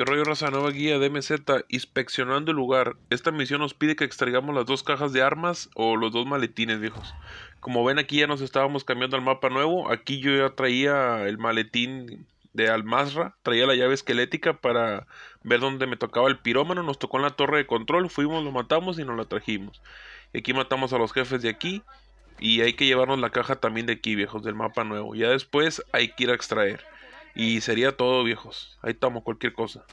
¿Qué rollo raza nueva guía DMZ inspeccionando el lugar? Esta misión nos pide que extraigamos las dos cajas de armas o los dos maletines viejos. Como ven aquí ya nos estábamos cambiando al mapa nuevo. Aquí yo ya traía el maletín de Almazra, traía la llave esquelética para ver dónde me tocaba el pirómano, nos tocó en la torre de control, fuimos, lo matamos y nos la trajimos. Y aquí matamos a los jefes de aquí y hay que llevarnos la caja también de aquí viejos del mapa nuevo. Ya después hay que ir a extraer. Y sería todo, viejos. Ahí estamos, cualquier cosa.